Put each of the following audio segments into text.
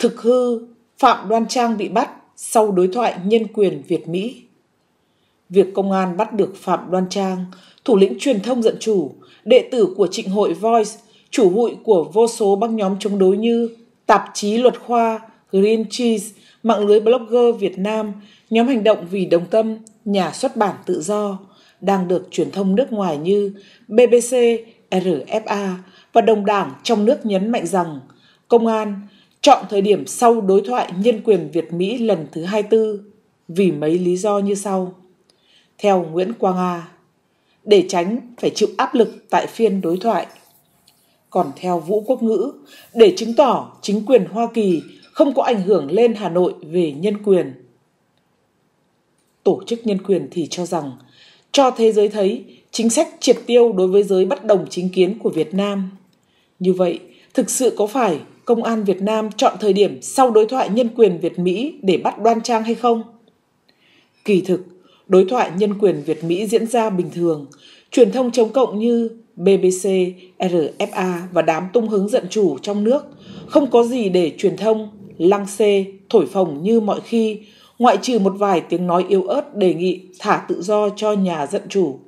Thực hư, Phạm Đoan Trang bị bắt sau đối thoại nhân quyền Việt-Mỹ. Việc công an bắt được Phạm Đoan Trang, thủ lĩnh truyền thông dẫn chủ, đệ tử của trịnh hội Voice, chủ hụi của vô số băng nhóm chống đối như tạp chí luật khoa, Green Cheese, mạng lưới blogger Việt Nam, nhóm hành động vì đồng tâm, nhà xuất bản tự do, đang được truyền thông nước ngoài như BBC, RFA và đồng đảng trong nước nhấn mạnh rằng công an chọn thời điểm sau đối thoại nhân quyền Việt Mỹ lần thứ 24 vì mấy lý do như sau. Theo Nguyễn Quang A, để tránh phải chịu áp lực tại phiên đối thoại. Còn theo Vũ Quốc Ngữ, để chứng tỏ chính quyền Hoa Kỳ không có ảnh hưởng lên Hà Nội về nhân quyền. Tổ chức nhân quyền thì cho rằng, cho thế giới thấy chính sách triệt tiêu đối với giới bất đồng chính kiến của Việt Nam. Như vậy, Thực sự có phải Công an Việt Nam chọn thời điểm sau đối thoại nhân quyền Việt Mỹ để bắt Đoan Trang hay không? Kỳ thực, đối thoại nhân quyền Việt Mỹ diễn ra bình thường, truyền thông chống cộng như BBC, RFA và đám tung hứng giận chủ trong nước không có gì để truyền thông lăng xê, thổi phồng như mọi khi, ngoại trừ một vài tiếng nói yếu ớt đề nghị thả tự do cho nhà giận chủ,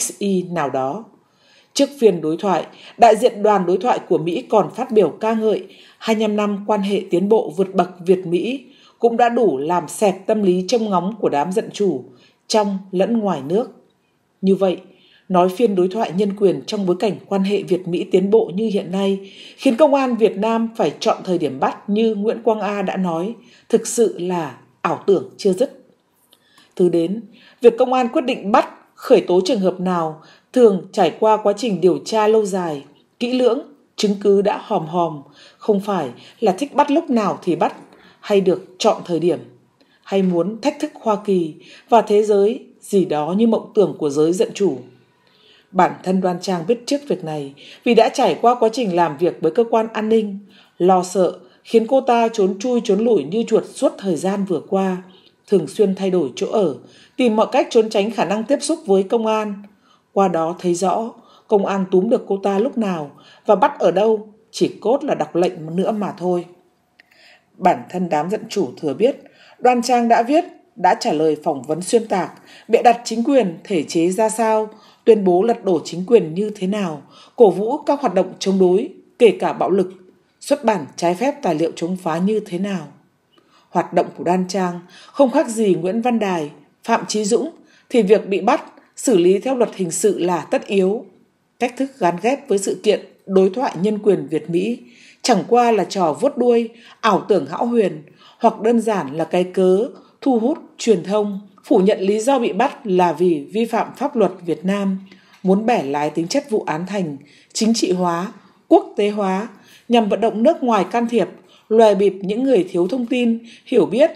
XY nào đó. Trước phiên đối thoại, đại diện đoàn đối thoại của Mỹ còn phát biểu ca ngợi 25 năm quan hệ tiến bộ vượt bậc Việt-Mỹ cũng đã đủ làm xẹp tâm lý trông ngóng của đám dân chủ trong lẫn ngoài nước. Như vậy, nói phiên đối thoại nhân quyền trong bối cảnh quan hệ Việt Mỹ tiến bộ như hiện nay khiến công an Việt Nam phải chọn thời điểm bắt như Nguyễn Quang A đã nói, thực sự là ảo tưởng chưa dứt. Thứ đến, việc công an quyết định bắt khởi tố trường hợp nào thường trải qua quá trình điều tra lâu dài, kỹ lưỡng, chứng cứ đã hòm hòm, không phải là thích bắt lúc nào thì bắt, hay được chọn thời điểm, hay muốn thách thức Hoa Kỳ và thế giới gì đó như mộng tưởng của giới dân chủ. Bản thân Đoan Trang biết trước việc này vì đã trải qua quá trình làm việc với cơ quan an ninh, lo sợ khiến cô ta trốn chui trốn lủi như chuột suốt thời gian vừa qua, thường xuyên thay đổi chỗ ở, tìm mọi cách trốn tránh khả năng tiếp xúc với công an, qua đó thấy rõ công an túm được cô ta lúc nào và bắt ở đâu, chỉ cốt là đọc lệnh nữa mà thôi. Bản thân đám dẫn chủ thừa biết, Đoan Trang đã viết, đã trả lời phỏng vấn xuyên tạc, bịa đặt chính quyền, thể chế ra sao, tuyên bố lật đổ chính quyền như thế nào, cổ vũ các hoạt động chống đối, kể cả bạo lực, xuất bản trái phép tài liệu chống phá như thế nào. Hoạt động của Đoan Trang không khác gì Nguyễn Văn Đài, Phạm Trí Dũng thì việc bị bắt xử lý theo luật hình sự là tất yếu. Cách thức gắn ghép với sự kiện đối thoại nhân quyền Việt Mỹ chẳng qua là trò vuốt đuôi, ảo tưởng hão huyền hoặc đơn giản là cái cớ thu hút truyền thông phủ nhận lý do bị bắt là vì vi phạm pháp luật Việt Nam, muốn bẻ lái tính chất vụ án thành chính trị hóa, quốc tế hóa nhằm vận động nước ngoài can thiệp, lòe bịp những người thiếu thông tin, hiểu biết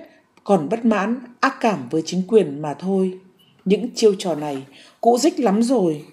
còn bất mãn, ác cảm với chính quyền mà thôi những chiêu trò này cũ dích lắm rồi